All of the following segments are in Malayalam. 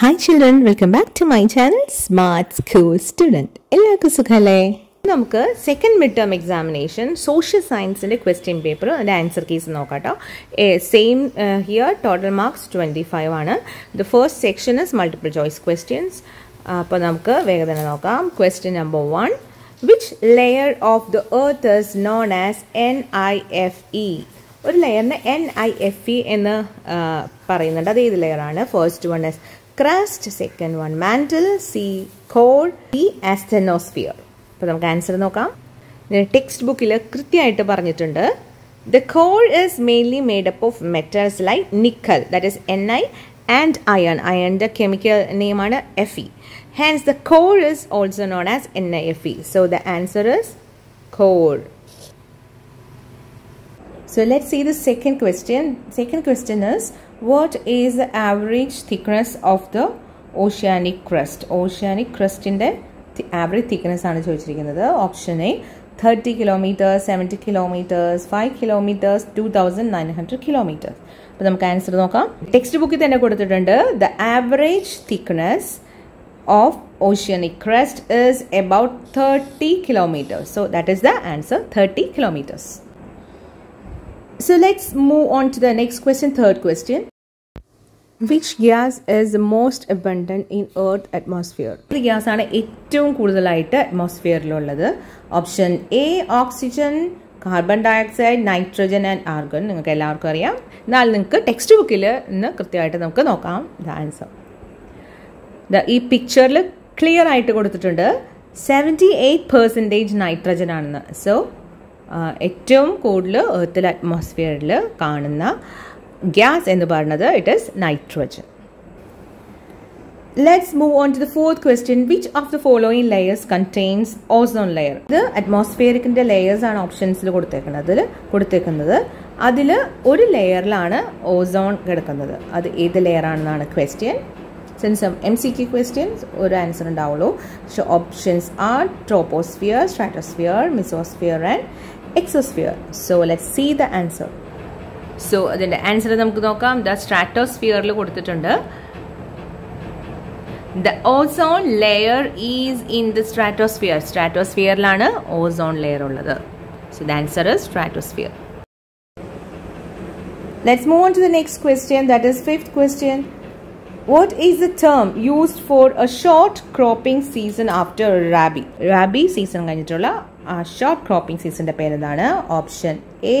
Hi children welcome back to my channel smart school student എല്ലാവർക്കും സുഖമല്ലേ നമുക്ക് second mid term examination social സയൻസിൻ്റെ ക്വസ്റ്റ്യൻ പേപ്പർ അതിൻ്റെ ആൻസർ കേസ് നോക്കാം കേട്ടോ same here total marks twenty five ആണ് the first section is multiple choice questions അപ്പോൾ നമുക്ക് വേഗം നോക്കാം question number one which layer of the earth is known as N I F E ഒരു ലെയറിന് എൻ ഐ എഫ് ഇ എന്ന് uh, പറയുന്നുണ്ട് അത് ഏത് ലെയറാണ് first one is crust, second one mantle, C core, D asthenosphere. അപ്പോൾ നമുക്ക് ആൻസർ നോക്കാം ടെക്സ്റ്റ് ബുക്കിൽ കൃത്യമായിട്ട് പറഞ്ഞിട്ടുണ്ട് the core is mainly made up of metals like nickel that is N I and iron അയണിൻ്റെ കെമിക്കൽ നെയിമാണ് F E hence the core is also known as N I F E so the answer is core So let's see the second question. Second question is what is the average thickness of the oceanic crust? Oceanic crust in the average thickness ആണ് ചോദിച്ചിരിക്കുന്നത് option A thirty kilometres seventy kilometres five kilometres two thousand nine hundred kilometres അപ്പോൾ നമുക്ക് ആൻസർ നോക്കാം ടെക്സ്റ്റ് ബുക്കിൽ തന്നെ കൊടുത്തിട്ടുണ്ട് the average thickness of oceanic crust is about thirty kilometres so that is the answer thirty kilometres So let's move on to the next question, third question. Which gas is most abundant in earth atmosphere ഒരു ഗ്യാസ് ആണ് ഏറ്റവും കൂടുതലായിട്ട് അറ്റ്മോസ്ഫിയറിലുള്ളത് option A oxygen carbon dioxide nitrogen and argon നിങ്ങൾക്ക് എല്ലാവർക്കും അറിയാം എന്നാൽ നിങ്ങൾക്ക് ടെക്സ്റ്റ് ബുക്കിൽ ഇന്ന് കൃത്യമായിട്ട് നമുക്ക് നോക്കാം ദ ആൻസർ ദ ഈ പിക്ചറിൽ ക്ലിയർ ആയിട്ട് കൊടുത്തിട്ടുണ്ട് സെവൻറ്റി എയ്റ്റ് പെർസെൻറ്റേജ് നൈട്രജൻ ആണെന്ന് സോ ഏറ്റവും കൂടുതൽ എർത്തിൽ അറ്റ്മോസ്ഫിയറിൽ കാണുന്ന ഗ്യാസ് എന്ന് പറയുന്നത് it is nitrogen let's move on to the fourth question which of the following layers contains ozone layer ഇത് അറ്റ്മോസ്ഫിയറിക്കിൻ്റെ ലെയേഴ്സ് ആണ് ഓപ്ഷൻസിൽ കൊടുത്തേക്കുന്നത് അതിൽ കൊടുത്തേക്കുന്നത് അതിൽ ഒരു ലെയറിലാണ് ഓസോൺ കിടക്കുന്നത് അത് ഏത് ലെയർ ആണെന്നാണ് question since M C Q questions ഒരു ആൻസർ ഉണ്ടാവുള്ളൂ പക്ഷെ options are troposphere stratosphere mesosphere and exosphere so let see the answer so അതിൻ്റെ ആൻസർ നമുക്ക് നോക്കാം ദ സ്ട്രാറ്റോസ്ഫിയറിൽ കൊടുത്തിട്ടുണ്ട് the ozone layer is in the stratosphere സ്ട്രാറ്റോസ്ഫിയറിലാണ് ഓസോൺ ലെയർ ഉള്ളത് so the answer is stratosphere let's move on to the next question that is fifth question what is the term used for a short cropping season after rabi rabi season കഴിഞ്ഞിട്ടുള്ള ഷോർട്ട് ക്രോപ്പിംഗ് സീസണിൻ്റെ പേരെന്താണ് option A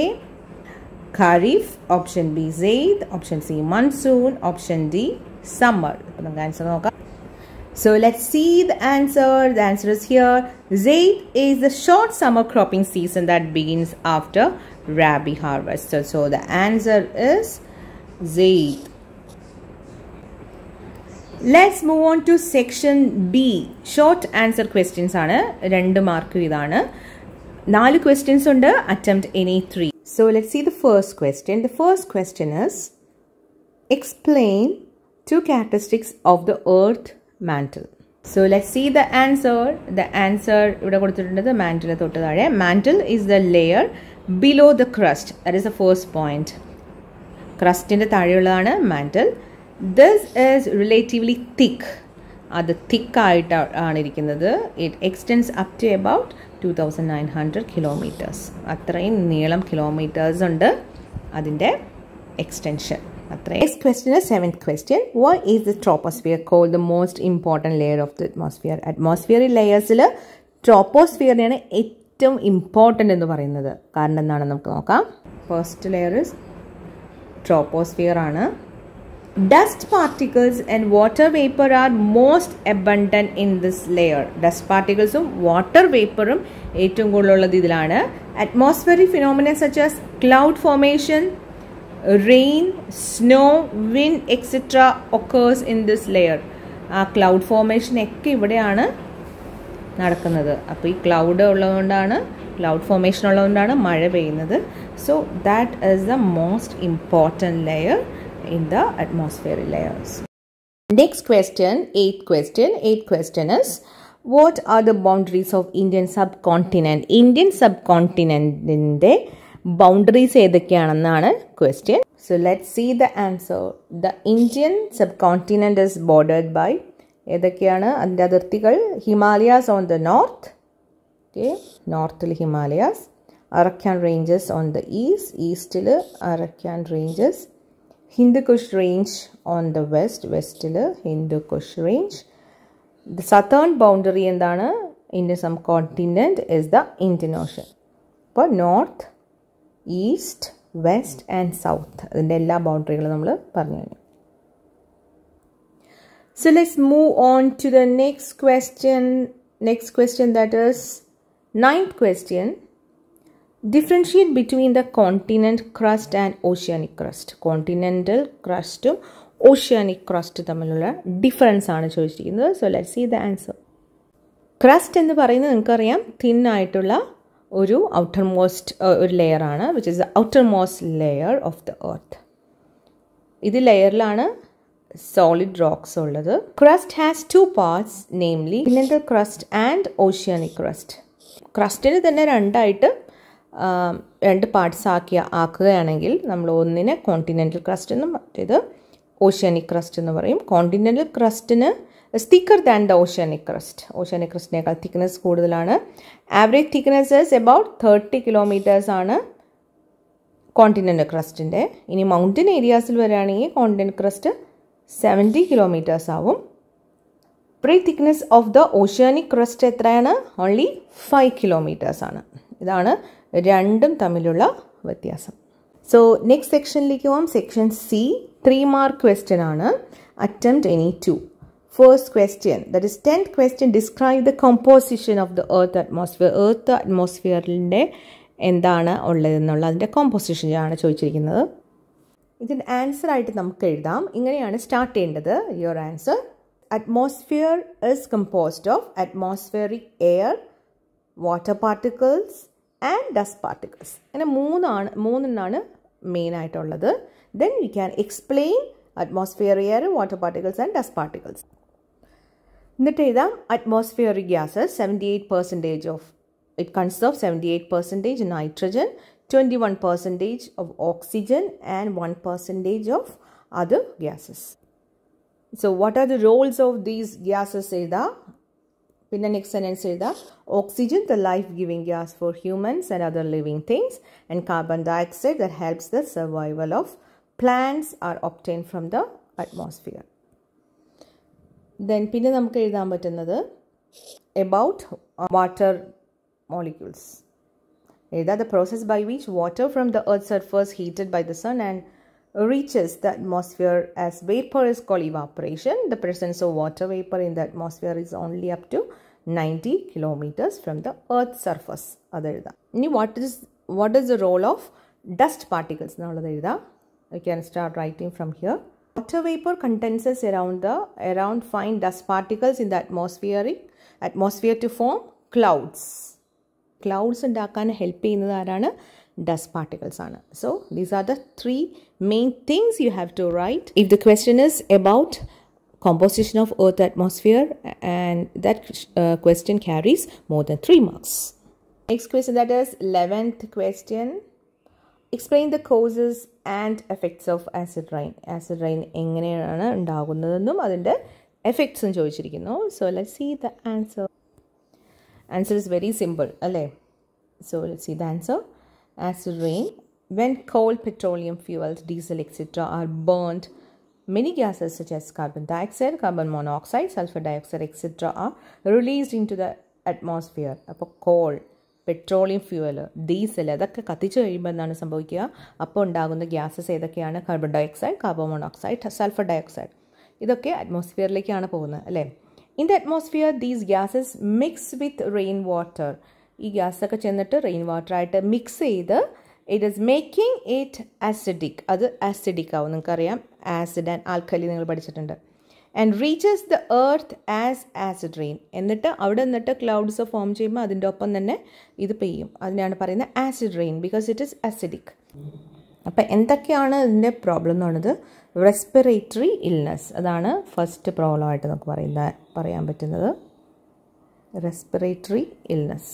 kharif option B zaid option C monsoon option D summer അപ്പോൾ നമുക്ക് ആൻസർ നോക്കാം So let's see the answer. The answer is here. Zaid is the short summer cropping season that begins after Rabi harvest. So, so the answer is Zaid. Let's move on to section B short answer questions ആണ് രണ്ട് മാർക്ക് ഇതാണ് നാല് ക്വസ്റ്റ്യൻസ് ഉണ്ട് attempt any three so let see the first question the first question is explain two characteristics of the earth mantle so let see the answer the answer ഇവിടെ കൊടുത്തിട്ടുണ്ട് മാൻറ്റൽ തൊട്ട് താഴെ mantle is the layer below the crust that is the first point ക്രസ്റ്റിൻ്റെ താഴെയുള്ളതാണ് മാൻറ്റൽ ദിസ് ഈസ് റിലേറ്റീവ്ലി തിക്ക് അത് തിക്കായിട്ട് ആണ് ഇരിക്കുന്നത് it extends up to about two thousand nine hundred kilometres അത്രയും നീളം കിലോമീറ്റേഴ്സ് ഉണ്ട് അതിൻ്റെ എക്സ്റ്റെൻഷൻ അത്രയും next question seventh question why is the troposphere called the most important layer of the atmosphere അറ്റ്മോസ്ഫിയറിൽ ലെയേഴ്സിൽ ട്രോപ്പോസ്ഫിയറിനെയാണ് ഏറ്റവും ഇമ്പോർട്ടൻ്റ് എന്ന് പറയുന്നത് കാരണം എന്താണെന്ന് നമുക്ക് നോക്കാം ഫസ്റ്റ് ലെയർ ഇസ് ട്രോപ്പോസ്ഫിയർ ആണ് dust particles and water vapour are most abundant in this layer dust പാർട്ടിക്കിൾസും വാട്ടർ വേപ്പറും ഏറ്റവും കൂടുതലുള്ളത് ഇതിലാണ് atmospheric phenomena such as cloud formation rain snow wind etcetera occurs in this layer ആ ക്ലൗഡ് ഫോർമേഷൻ ഒക്കെ ഇവിടെയാണ് നടക്കുന്നത് അപ്പോൾ ഈ ക്ലൗഡ് ഉള്ളതുകൊണ്ടാണ് ക്ലൗഡ് ഫോർമേഷൻ ഉള്ളതുകൊണ്ടാണ് മഴ പെയ്യുന്നത് so that is the most important layer in the atmospheric layers. Next question, eighth question. Eighth question is, what are the boundaries of Indian subcontinent? Indian subcontinentിൻ്റെ ബൗണ്ടറീസ് ഏതൊക്കെയാണെന്നാണ് question so let see the answer the Indian subcontinent is bordered by ഏതൊക്കെയാണ് അതിൻ്റെ അതിർത്തികൾ Himalayas on the north okay നോർത്തിൽ Himalayas Arakan ranges on the east ഈസ്റ്റിൽ Arakan ranges Hindu Kush range on the west വെസ്റ്റിൽ Hindu Kush range the southern boundary എന്താണ് Indian subcontinent is the Indian Ocean അപ്പോൾ north east west and south അതിൻ്റെ എല്ലാ ബൗണ്ടറികളും നമ്മൾ പറഞ്ഞു തന്നെ so let's move on to the next question next question that is ninth question differentiate between the continent crust and oceanic crust continental ക്രസ്റ്റും ഓഷ്യാനിക് ക്രസ്റ്റ് തമ്മിലുള്ള ഡിഫറൻസ് ആണ് ചോദിച്ചിരിക്കുന്നത് so let see the answer crust എന്ന് പറയുന്നത് നിങ്ങൾക്കറിയാം തിൻ ആയിട്ടുള്ള ഒരു ഔട്ടർ മോസ്റ്റ് ഒരു ലെയർ ആണ് which is the outermost layer of the earth ഇത് ലെയറിലാണ് സോളിഡ് റോക്സ് ഉള്ളത് crust has two parts namely crust and oceanic crust ക്രസ്റ്റിന് തന്നെ രണ്ടായിട്ട് രണ്ട് പാർട്സ് ആക്കി ആക്കുകയാണെങ്കിൽ നമ്മൾ ഒന്നിനെ കോണ്ടിനെൻ്റൽ ക്രസ്റ്റ് എന്നും മറ്റേത് ഓഷ്യാനിക് ക്രസ്റ്റ് എന്ന് പറയും കോണ്ടിനെൻ്റൽ ക്രസ്റ്റിന് thicker than the oceanic crust oceanic ക്രസ്റ്റിനേക്കാൾ തിക്നെസ് കൂടുതലാണ് average thickness is about thirty kilometres ആണ് കോണ്ടിനെൻ്റൽ ക്രസ്റ്റിൻ്റെ ഇനി മൗണ്ടൻ ഏരിയാസിൽ വരികയാണെങ്കിൽ കോണ്ടിനെൻ്റൽ ക്രസ്റ്റ് സെവൻറ്റി കിലോമീറ്റേഴ്സ് ആവും pre thickness of the oceanic crust എത്രയാണ് ഓൺലി ഫൈവ് കിലോമീറ്റേഴ്സ് ആണ് ഇതാണ് രണ്ടും തമ്മിലുള്ള വ്യത്യാസം സോ നെക്സ്റ്റ് സെക്ഷനിലേക്ക് പോവാം section C three mark question ആണ് attempt any two first question that is 10th question describe the composition of the earth atmosphere. Earth അറ്റ്മോസ്ഫിയറിൻ്റെ എന്താണ് ഉള്ളതെന്നുള്ള അതിൻ്റെ കോമ്പോസിഷനാണ് ചോദിച്ചിരിക്കുന്നത് ഇതിന് ആൻസർ ആയിട്ട് നമുക്ക് എഴുതാം ഇങ്ങനെയാണ് സ്റ്റാർട്ട് ചെയ്യേണ്ടത് your answer atmosphere is composed of atmospheric air water particles and dust particles അങ്ങനെ മൂന്നാണ് മൂന്നെണ്ണാണ് മെയിൻ ആയിട്ടുള്ളത് then you can explain atmosphere air water particles and dust particles എന്നിട്ട് എഴുതാം atmospheric gases seventy eight percentage of it conserve seventy eight percentage nitrogen twenty one percentage of oxygen and one percentage of other gases so what are the roles of these gases എഴുതാം പിന്നെ നെക്സ്റ്റ് സെൻറ്റൻസ് എഴുതാം oxygen the life giving gas for humans and other living things and carbon dioxide that helps the survival of plants are obtain from the atmosphere then പിന്നെ നമുക്ക് എഴുതാൻ പറ്റുന്നത് എബൌട്ട് വാട്ടർ മോളിക്യൂൾസ് എഴുതാം the process by which water from the earth surface heated by the sun and reaches the atmosphere as vapor is called evaporation. The presence of water vapor in the atmosphere is only up to 90 kilometers from the earth surface. അത് എഴുതാം ഇനി what is what is the role of dust particles എന്നുള്ളത് എഴുതാം I can start writing from here water vapour condenses around the around fine dust particles in the atmospheric atmosphere to form clouds clouds ഉണ്ടാക്കാൻ ഹെൽപ്പ് ചെയ്യുന്നത് ആരാണ് dust particles ആണ് so these are the three main things you have to write if the question is about composition of earth atmosphere and that uh, question carries more than 3 marks next question that is 11th question explain acid rain. And effects of acid rain acid rain എങ്ങനെയാണ് ഉണ്ടാകുന്നതെന്നും അതിൻ്റെ So let's see the answer. Answer is very simple, simple So let's see the answer. Acid rain, when coal, petroleum fuels, diesel, etc., are burned, many gases such as carbon dioxide, carbon monoxide, sulfur dioxide, etc., are released into the atmosphere അപ്പോൾ കോൾ പെട്രോളിയം ഫ്യൂവൽ ഡീസൽ അതൊക്കെ കത്തിച്ചു കഴിയുമ്പോൾ എന്താണ് സംഭവിക്കുക അപ്പോൾ ഉണ്ടാകുന്ന ഗ്യാസസ് ഏതൊക്കെയാണ് carbon dioxide carbon monoxide sulphur dioxide ഇതൊക്കെ അറ്റ്മോസ്ഫിയറിലേക്കാണ് പോകുന്നത് അല്ലേ in the atmosphere these gases mix with rain water ഈ ഗ്യാസൊക്കെ ചെന്നിട്ട് റെയിൻ വാട്ടറായിട്ട് മിക്സ് ചെയ്ത് it is making it acidic അത് ആസിഡിക് ആവും നിങ്ങൾക്കറിയാം ആസിഡ് ആൻഡ് ആൽക്കലി നിങ്ങൾ പഠിച്ചിട്ടുണ്ട് and reaches the earth as acid rain എന്നിട്ട് അവിടെ നിന്നിട്ട് ക്ലൗഡ്സ് ഫോം ചെയ്യുമ്പോൾ അതിൻ്റെ ഒപ്പം തന്നെ ഇത് പെയ്യും അതിനാണ് പറയുന്നത് acid rain because it is acidic അപ്പം എന്തൊക്കെയാണ് ഇതിൻ്റെ പ്രോബ്ലം എന്ന് പറയുന്നത് റെസ്പിറേറ്ററി ഇൽനെസ് അതാണ് ഫസ്റ്റ് പ്രോബ്ലമായിട്ട് നമുക്ക് പറയുന്ന പറയാൻ പറ്റുന്നത് റെസ്പിറേറ്ററി ഇൽനെസ്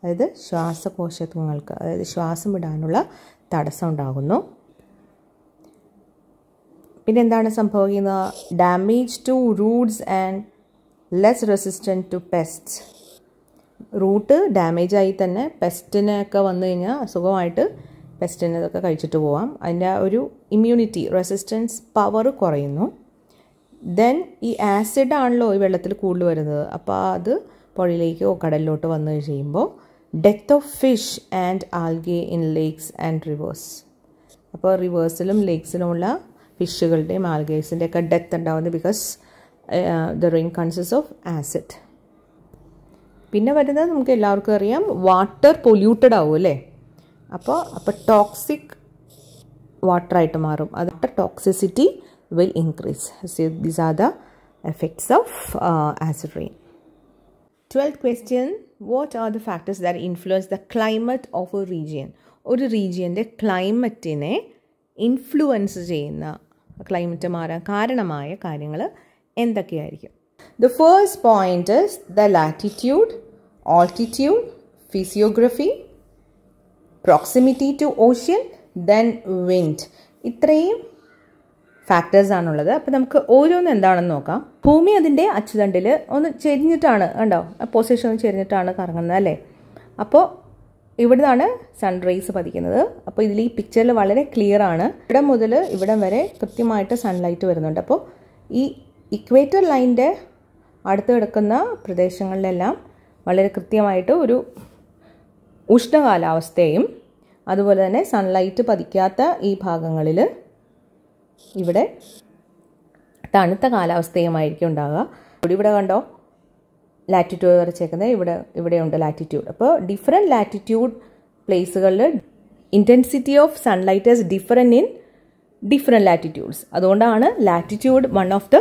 അതായത് ശ്വാസകോശങ്ങൾക്ക് അതായത് ശ്വാസം വിടാനുള്ള തടസ്സം ഉണ്ടാകുന്നു പിന്നെ എന്താണ് സംഭവിക്കുന്നത് damage to roots and less resistant to pest root damage ആയി തന്നെ പെസ്റ്റിനൊക്കെ വന്നു കഴിഞ്ഞാൽ അസുഖമായിട്ട് പെസ്റ്റിന് ഇതൊക്കെ കഴിച്ചിട്ട് പോവാം അതിൻ്റെ ഒരു ഇമ്മ്യൂണിറ്റി റെസിസ്റ്റൻസ് പവർ കുറയുന്നു ദെൻ ഈ ആസിഡാണല്ലോ ഈ വെള്ളത്തിൽ കൂടുതൽ വരുന്നത് അപ്പോൾ അത് പുഴയിലേക്കോ കടലിലോട്ടോ വന്നു കഴിയുമ്പോൾ death of fish and algae in lakes and rivers അപ്പോൾ റിവേഴ്സിലും ലേക്സിലുമുള്ള ഫിഷുകളുടെയും ആൽഗേസിൻ്റെ ഒക്കെ ഡെത്ത് ഉണ്ടാവുന്നത് because the rain consist of acid പിന്നെ വരുന്നത് നമുക്ക് എല്ലാവർക്കും അറിയാം വാട്ടർ പൊല്യൂട്ടഡ് ആവും അല്ലേ അപ്പോൾ അപ്പോൾ ടോക്സിക് വാട്ടറായിട്ട് മാറും അത് toxicity will increase these are the effects of acid rain twelfth question what are the factors that influence the climate of a region ഒരു റീജിയൻ്റെ ക്ലൈമറ്റിനെ ഇൻഫ്ലുവൻസ് ചെയ്യുന്ന ക്ലൈമറ്റ് മാറാൻ കാരണമായ കാര്യങ്ങൾ എന്തൊക്കെയായിരിക്കും the first point is the latitude altitude physiography proximity to ocean then wind ഇത്രയും ഫാക്ടേഴ്സ് ആണുള്ളത് അപ്പോൾ നമുക്ക് ഓരോന്ന് എന്താണെന്ന് നോക്കാം ഭൂമി അതിന്റെ അച്ചുതണ്ടിൽ ഒന്ന് ചെരിഞ്ഞിട്ടാണ് കണ്ടോ പൊസിഷൻ ഒന്ന് ചെരിഞ്ഞിട്ടാണ് കറങ്ങുന്നത് അല്ലേ അപ്പോൾ ഇവിടുന്നാണ് സൺറൈസ് പതിക്കുന്നത് അപ്പോൾ ഇതിൽ ഈ പിക്ചറിൽ വളരെ ക്ലിയർ ആണ് ഇവിടെ മുതൽ ഇവിടം വരെ കൃത്യമായിട്ട് സൺലൈറ്റ് വരുന്നുണ്ട് അപ്പോൾ ഈ ഇക്വേറ്റർ ലൈൻ്റെ അടുത്ത് കിടക്കുന്ന പ്രദേശങ്ങളിലെല്ലാം വളരെ കൃത്യമായിട്ട് ഒരു ഉഷ്ണകാലാവസ്ഥയും അതുപോലെ തന്നെ സൺലൈറ്റ് പതിക്കാത്ത ഈ ഭാഗങ്ങളിൽ ഇവിടെ തണുത്ത കാലാവസ്ഥയുമായിരിക്കും ഉണ്ടാകുക ഇവിടെ കണ്ടോ ലാറ്റിറ്റ്യൂഡ് വരച്ചേക്കുന്നത് ഇവിടെ ഇവിടെയുണ്ട് ലാറ്റിറ്റ്യൂഡ് അപ്പോൾ ഡിഫറെൻറ്റ് ലാറ്റിറ്റ്യൂഡ് പ്ലേസുകളിൽ intensity of sunlight is different in different latitudes അതുകൊണ്ടാണ് latitude one of the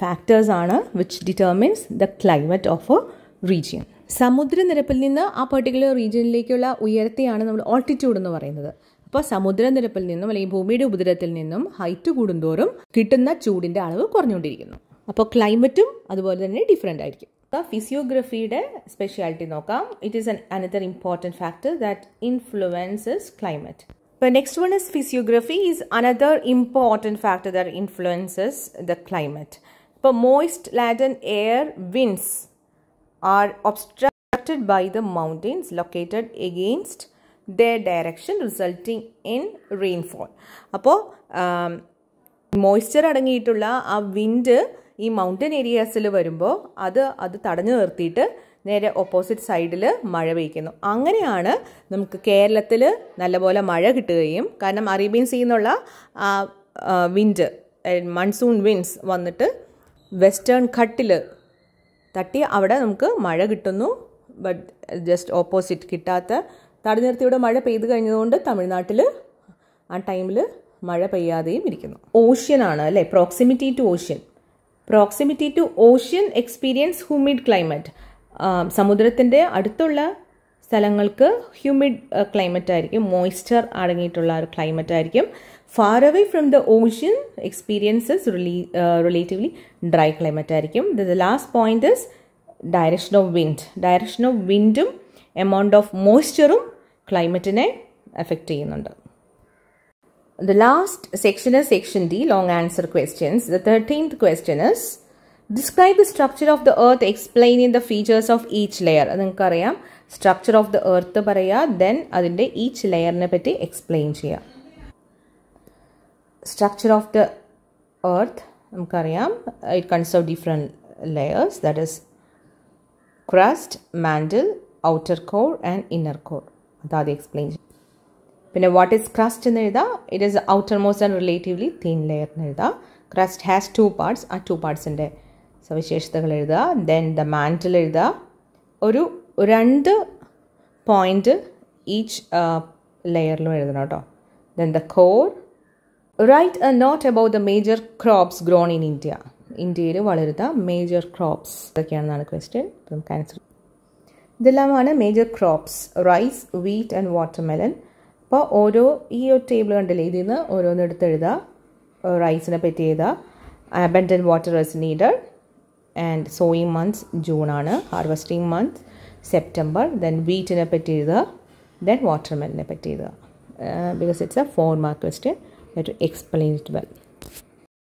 factors ആണ് which determines the climate of a region സമുദ്രനിരപ്പിൽ നിന്ന് ആ പെർട്ടിക്കുലർ റീജിയനിലേക്കുള്ള ഉയരത്തെയാണ് നമ്മൾ ഓൾട്ടിറ്റ്യൂഡ് എന്ന് പറയുന്നത് അപ്പോൾ സമുദ്രനിരപ്പിൽ നിന്നും അല്ലെങ്കിൽ ഭൂമിയുടെ ഉപദ്രവത്തിൽ നിന്നും ഹൈറ്റ് കൂടുന്തോറും കിട്ടുന്ന ചൂടിൻ്റെ അളവ് കുറഞ്ഞുകൊണ്ടിരിക്കുന്നു അപ്പോൾ ക്ലൈമറ്റും അതുപോലെ തന്നെ ഡിഫറെൻ്റ് ആയിരിക്കും ഫിസിയോഗ്രഫിയുടെ സ്പെഷ്യാലിറ്റി നോക്കാം it is another important factor that influences climate ഇപ്പോൾ next one is physiography is another important factor that influences the climate ഇപ്പോൾ moist land and air winds are obstructed by the mountains located against the direction resulting in rainfall അപ്പോൾ മോയ്സ്ചർ അടങ്ങിയിട്ടുള്ള ആ വിൻഡ് ഈ മൗണ്ടൻ ഏരിയാസിൽ വരുമ്പോൾ അത് അത് തടഞ്ഞു നിർത്തിയിട്ട് നേരെ ഓപ്പോസിറ്റ് സൈഡിൽ മഴ പെയ്ക്കുന്നു അങ്ങനെയാണ് നമുക്ക് കേരളത്തിൽ നല്ലപോലെ മഴ കിട്ടുകയും കാരണം അറേബ്യൻ സീ എന്നുള്ള വിൻഡ് മൺസൂൺ വിൻഡ്സ് വന്നിട്ട് വെസ്റ്റേൺ ഘട്ടിൽ തട്ടി അവിടെ നമുക്ക് മഴ കിട്ടുന്നു ബട്ട് ജസ്റ്റ് ഓപ്പോസിറ്റ് കിട്ടാത്ത തടി നിർത്തിയുടെ മഴ പെയ്തു കഴിഞ്ഞതുകൊണ്ട് തമിഴ്നാട്ടിൽ ആ ടൈമിൽ മഴ പെയ്യാതെയും ഇരിക്കുന്നു ഓഷ്യനാണ് അല്ലേ proximity to ocean proximity to ocean experience humid climate സമുദ്രത്തിൻ്റെ അടുത്തുള്ള സ്ഥലങ്ങൾക്ക് ഹ്യൂമിഡ് ക്ലൈമറ്റ് ആയിരിക്കും മോയ്സ്ചർ അടങ്ങിയിട്ടുള്ള ഒരു ക്ലൈമറ്റ് ആയിരിക്കും far away from the ocean experiences relatively dry climate ആയിരിക്കും the last point is direction of wind direction of വിൻഡും എമൗണ്ട് ഓഫ് മോയ്സ്ചറും ക്ലൈമറ്റിനെ എഫക്റ്റ് ചെയ്യുന്നുണ്ട് The last section is section D, long answer questions. The 13th question is, describe the structure of the earth explaining the features of each layer. നിങ്ങൾക്കറിയാം structure of the earth പറയുക then അതിൻ്റെ each ലെയറിനെ പറ്റി എക്സ്പ്ലെയിൻ ചെയ്യുക സ്ട്രക്ചർ ഓഫ് ദ എർത്ത് നമുക്കറിയാം it consists of different layers that is crust mantle outer core and inner core ദാദി എക്സ്പ്ലെയിൻ പിന്നെ വാട്ട് ഈസ് ക്രസ്റ്റ് എന്ന് എഴുതാം it is outermost and relatively thin layer എന്ന് എഴുതാം ക്രസ്റ്റ് ഹാസ് ടു പാർട്സ് ആ ടു പാർട്സിൻ്റെ സവിശേഷതകൾ എഴുതുക ദെൻ ദ മാൻറ്റിൽ എഴുതുക ഒരു രണ്ട് പോയിൻ്റ് ഈച്ച് ലെയറിലും എഴുതണം കേട്ടോ then the core write a note about the major crops grown in India ഇന്ത്യയിൽ വളരുന്ന മേജർ ക്രോപ്സ് ഇതൊക്കെയാണെന്നാണ് ക്വസ്റ്റ്യൻ നമുക്ക് ആൻസർ ഇതെല്ലാമാണ് major crops rice wheat and watermelon അപ്പോൾ ഓരോ ഈ ഒരു ടേബിൾ കണ്ടില്ലേ ഇതിൽ നിന്ന് ഓരോന്ന് എടുത്ത് എഴുതുക റൈസിനെ പറ്റി എഴുതുക abundant water is needed and sowing months June ആണ് ഹാർവെസ്റ്റിംഗ് മന്ത് സെപ്റ്റംബർ ദെൻ വീറ്റിനെ പറ്റി എഴുതുക ദെൻ വാട്ടർമെലിനെ പറ്റി എഴുതുക because it's a four mark question to explain it well